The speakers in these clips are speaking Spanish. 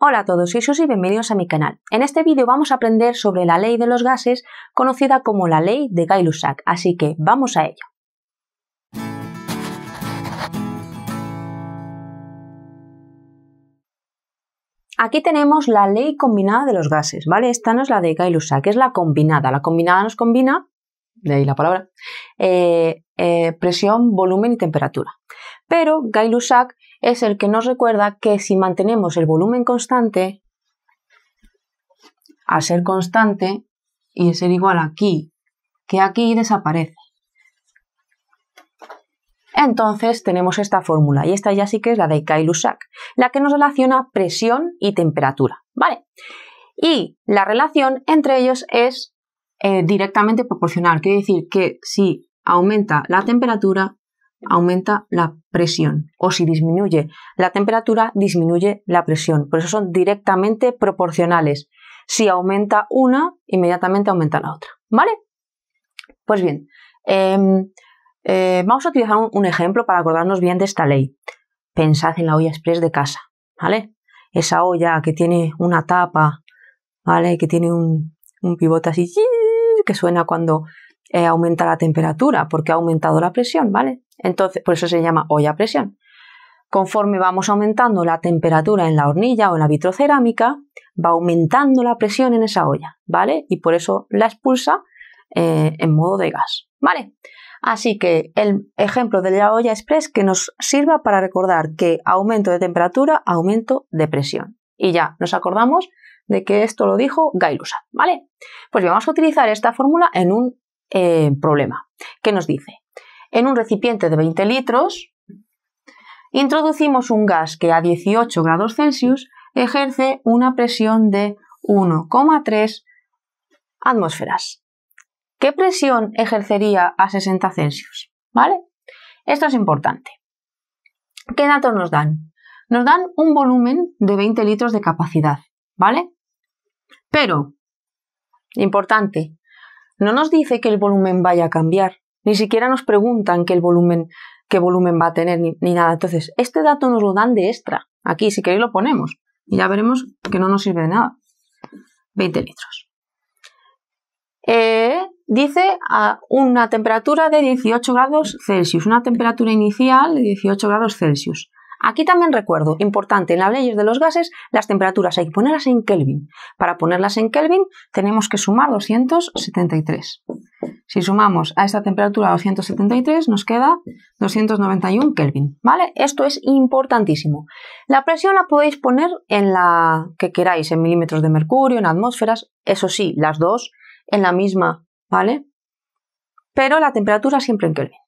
Hola a todos, y susy y bienvenidos a mi canal. En este vídeo vamos a aprender sobre la ley de los gases conocida como la ley de Gay-Lussac, así que vamos a ello. Aquí tenemos la ley combinada de los gases, ¿vale? Esta no es la de Gay-Lussac, es la combinada. La combinada nos combina, de ahí la palabra, eh, eh, presión, volumen y temperatura. Pero Gay-Lussac es el que nos recuerda que si mantenemos el volumen constante, al ser constante y ser igual aquí que aquí desaparece. Entonces tenemos esta fórmula y esta ya sí que es la de Kay-Lussac, la que nos relaciona presión y temperatura, ¿vale? Y la relación entre ellos es eh, directamente proporcional, quiere decir que si aumenta la temperatura, aumenta la presión o si disminuye la temperatura, disminuye la presión. Por eso son directamente proporcionales. Si aumenta una, inmediatamente aumenta la otra. ¿Vale? Pues bien, em, eh, vamos a utilizar un, ejemplo para acordarnos bien de esta ley. Pensad en la olla express de casa, ¿vale? Esa olla que tiene una tapa, ¿vale? Que tiene un, un pivote así que suena cuando eh, aumenta la temperatura porque ha aumentado la presión, ¿vale? Entonces, por eso se llama olla a presión. Conforme vamos aumentando la temperatura en la hornilla o en la vitrocerámica, va aumentando la presión en esa olla, ¿vale? Y por eso la expulsa eh, en modo de gas, ¿vale? Así que el ejemplo de la olla express que nos sirva para recordar que aumento de temperatura, aumento de presión. Y ya nos acordamos de que esto lo dijo Gailusa, ¿vale? Pues vamos a utilizar esta fórmula en un eh, problema. ¿Qué nos dice? En un recipiente de 20 litros introducimos un gas que a 18 grados Celsius ejerce una presión de 1,3 atmósferas. ¿Qué presión ejercería a 60 Celsius? ¿Vale? Esto es importante. ¿Qué datos nos dan? Nos dan un volumen de 20 litros de capacidad, ¿vale? Pero, importante, no nos dice que el volumen vaya a cambiar, ni siquiera nos preguntan qué, volumen, va a tener ni, nada. Entonces, este dato nos lo dan de extra. Aquí, si queréis, lo ponemos y ya veremos que no nos sirve de nada. 20 litros. Eh, dice a una temperatura de 18 grados Celsius, una temperatura inicial de 18 grados Celsius. Aquí también recuerdo, importante, en las leyes de los gases, las temperaturas hay que ponerlas en Kelvin. Para ponerlas en Kelvin tenemos que sumar 273. Si sumamos a esta temperatura 273 nos queda 291 Kelvin, ¿vale? Esto es importantísimo. La presión la podéis poner en la que queráis, en milímetros de mercurio, en atmósferas, eso sí, las dos en la misma, ¿vale? Pero la temperatura siempre en Kelvin.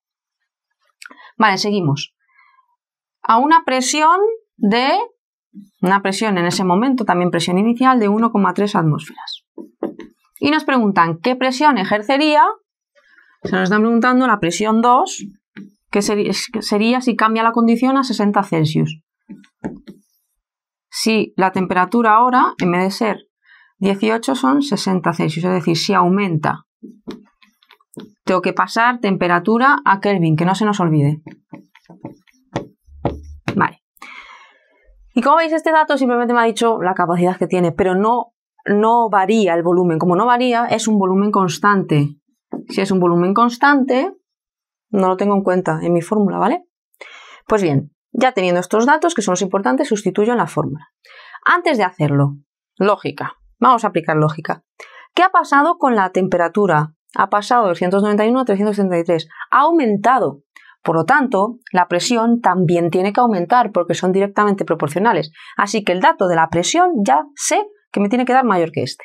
Vale, seguimos a una presión de, una presión en ese momento, también presión inicial, de 1,3 atmósferas. Y nos preguntan qué presión ejercería, se nos están preguntando la presión 2, que sería si cambia la condición a 60 Celsius. Si la temperatura ahora, en vez de ser 18, son 60 Celsius, es decir, si aumenta. Tengo que pasar temperatura a Kelvin, que no se nos olvide. Y como veis, este dato simplemente me ha dicho la capacidad que tiene, pero no, no varía el volumen. Como no varía, es un volumen constante. Si es un volumen constante, no lo tengo en cuenta en mi fórmula, ¿vale? Pues bien, ya teniendo estos datos, que son los importantes, sustituyo en la fórmula. Antes de hacerlo, lógica. Vamos a aplicar lógica. ¿Qué ha pasado con la temperatura? Ha pasado de 291 a 373. Ha aumentado. Por lo tanto, la presión también tiene que aumentar porque son directamente proporcionales. Así que el dato de la presión ya sé que me tiene que dar mayor que este.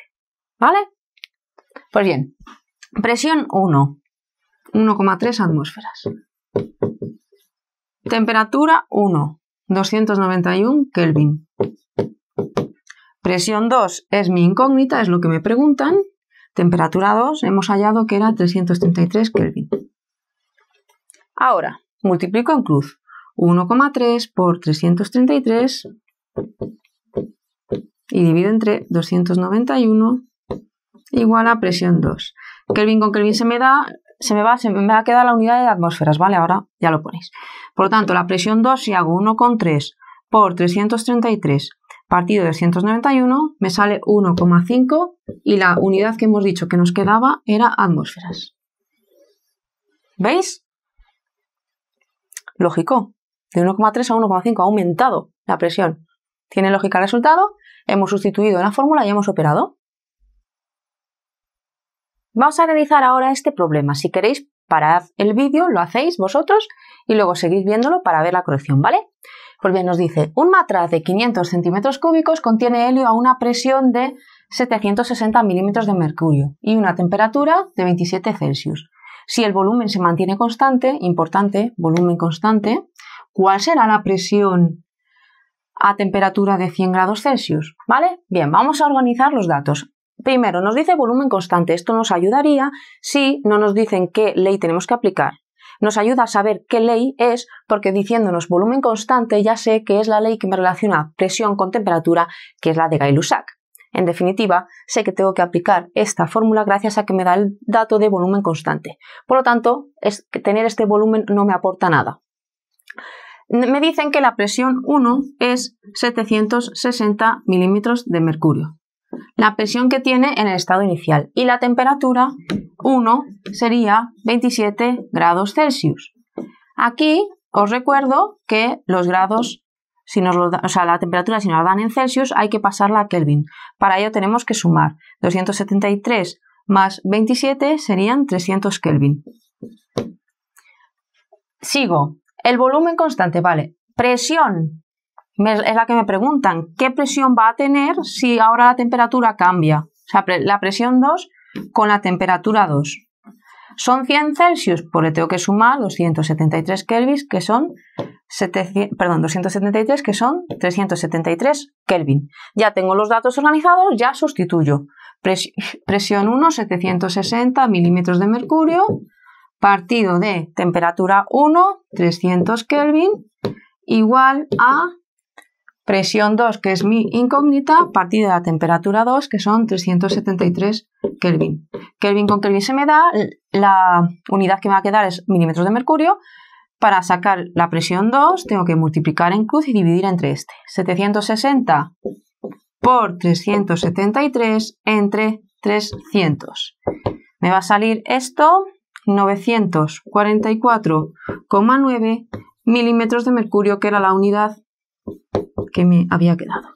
¿Vale? Pues bien, presión 1, 1,3 atmósferas. Temperatura 1, 291 Kelvin. Presión 2 es mi incógnita, es lo que me preguntan. Temperatura 2, hemos hallado que era 333 Kelvin. Ahora, multiplico en cruz 1,3 por 333 y divido entre 291 igual a presión 2. Kelvin con Kelvin se me da, se me va, se me va a quedar la unidad de atmósferas, ¿vale? Ahora ya lo ponéis. Por lo tanto, la presión 2, si hago 1,3 por 333 partido de 291, me sale 1,5 y la unidad que hemos dicho que nos quedaba era atmósferas. ¿Veis? Lógico, de 1,3 a 1,5 ha aumentado la presión. Tiene lógica el resultado, hemos sustituido la fórmula y hemos operado. Vamos a realizar ahora este problema. Si queréis, parad el vídeo, lo hacéis vosotros y luego seguís viéndolo para ver la corrección, ¿vale? Pues bien, nos dice, un matraz de 500 centímetros cúbicos contiene helio a una presión de 760 milímetros de mercurio y una temperatura de 27 Celsius. Si el volumen se mantiene constante, importante, volumen constante, ¿cuál será la presión a temperatura de 100 grados Celsius? ¿Vale? Bien, vamos a organizar los datos. Primero, nos dice volumen constante. Esto nos ayudaría si no nos dicen qué ley tenemos que aplicar. Nos ayuda a saber qué ley es porque diciéndonos volumen constante ya sé que es la ley que me relaciona presión con temperatura, que es la de Gay-Lussac. En definitiva, sé que tengo que aplicar esta fórmula gracias a que me da el dato de volumen constante. Por lo tanto, es que tener este volumen no me aporta nada. Me dicen que la presión 1 es 760 milímetros de mercurio. La presión que tiene en el estado inicial y la temperatura 1 sería 27 grados Celsius. Aquí os recuerdo que los grados si nos lo o sea, la temperatura si nos la dan en Celsius, hay que pasarla a Kelvin. Para ello tenemos que sumar 273 más 27 serían 300 Kelvin. Sigo. El volumen constante, vale. Presión. es la que me preguntan. ¿Qué presión va a tener si ahora la temperatura cambia? O sea, la presión 2 con la temperatura 2. Son 100 Celsius, por pues le tengo que sumar 273 Kelvin, que son perdón, 273, que son 373 Kelvin. Ya tengo los datos organizados, ya sustituyo. presión 1, 760 milímetros de mercurio, partido de temperatura 1, 300 Kelvin, igual a presión 2, que es mi incógnita, partido de la temperatura 2, que son 373 Kelvin. Kelvin con Kelvin se me da, la unidad que me va a quedar es milímetros de mercurio, para sacar la presión 2 tengo que multiplicar en cruz y dividir entre este. 760 por 373 entre 300. Me va a salir esto 944,9 milímetros de mercurio, que era la unidad que me había quedado.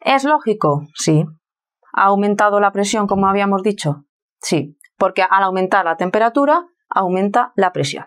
¿Es lógico? Sí. ¿Ha aumentado la presión como habíamos dicho? Sí, porque al aumentar la temperatura aumenta la presión.